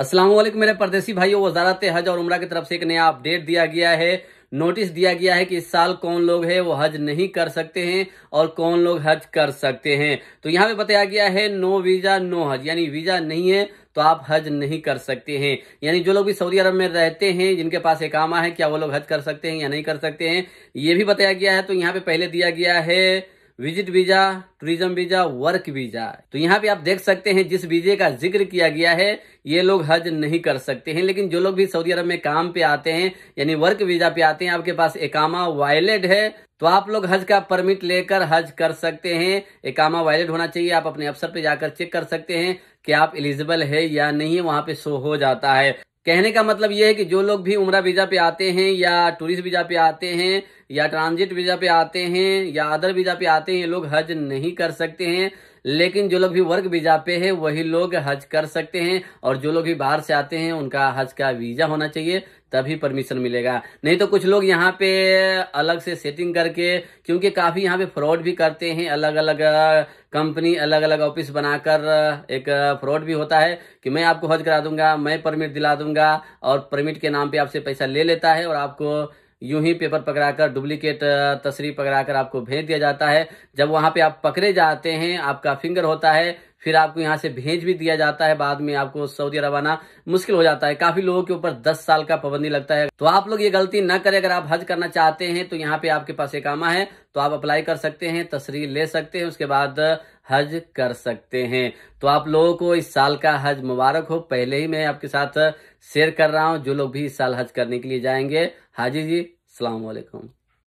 असलम मेरे परदेसी भाइयों वजारत हज और उम्र की तरफ से एक नया अपडेट दिया गया है नोटिस दिया गया है कि इस साल कौन लोग हैं वो हज नहीं कर सकते हैं और कौन लोग हज कर सकते हैं तो यहाँ पे बताया गया है नो वीजा नो हज यानी वीजा नहीं है तो आप हज नहीं कर सकते हैं यानी जो लोग भी सऊदी अरब में रहते हैं जिनके पास एकामा है क्या वो लोग हज कर सकते हैं या नहीं कर सकते हैं ये भी बताया गया है तो यहाँ पे पहले दिया गया है visit visa tourism visa work visa तो यहाँ पे आप देख सकते हैं जिस वीजे का जिक्र किया गया है ये लोग हज नहीं कर सकते हैं लेकिन जो लोग भी सऊदी अरब में काम पे आते हैं यानी वर्क वीजा पे आते हैं आपके पास एकामा वायलेट है तो आप लोग हज का परमिट लेकर हज कर सकते हैं एकामा वायलेट होना चाहिए आप अपने अफसर पे जाकर चेक कर सकते हैं कि आप एलिजिबल है या नहीं वहां पे शो हो जाता है कहने का मतलब यह है कि जो लोग भी उम्र वीज़ा पे आते हैं या टूरिस्ट वीज़ा पे आते हैं या ट्रांजिट वीज़ा पे आते हैं या अदर वीज़ा पे आते हैं ये लोग हज नहीं कर सकते हैं लेकिन जो लोग भी वर्क वीजा पे है वही लोग हज कर सकते हैं और जो लोग भी बाहर से आते हैं उनका हज का वीजा होना चाहिए तभी परमिशन मिलेगा नहीं तो कुछ लोग यहाँ पे अलग से सेटिंग करके क्योंकि काफी यहाँ पे फ्रॉड भी करते हैं अलग अलग कंपनी अलग अलग ऑफिस बनाकर एक फ्रॉड भी होता है कि मैं आपको हज करा दूंगा मैं परमिट दिला दूंगा और परमिट के नाम पे आपसे पैसा ले लेता है और आपको यूं ही पेपर पकड़ाकर डुप्लीकेट तस्वीर पकड़ाकर आपको भेज दिया जाता है जब वहां पे आप पकड़े जाते हैं आपका फिंगर होता है फिर आपको यहाँ से भेज भी दिया जाता है बाद में आपको सऊदी अरब आना मुश्किल हो जाता है काफी लोगों के ऊपर दस साल का पाबंदी लगता है तो आप लोग ये गलती ना करें अगर आप हज करना चाहते हैं तो यहाँ पे आपके पास एक आमा है तो आप अप्लाई कर सकते हैं तस्री ले सकते हैं उसके बाद हज कर सकते हैं तो आप लोगों को इस साल का हज मुबारक हो पहले ही मैं आपके साथ शेयर कर रहा हूँ जो लोग भी इस साल हज करने के लिए जाएंगे हाजी जी सलामकुम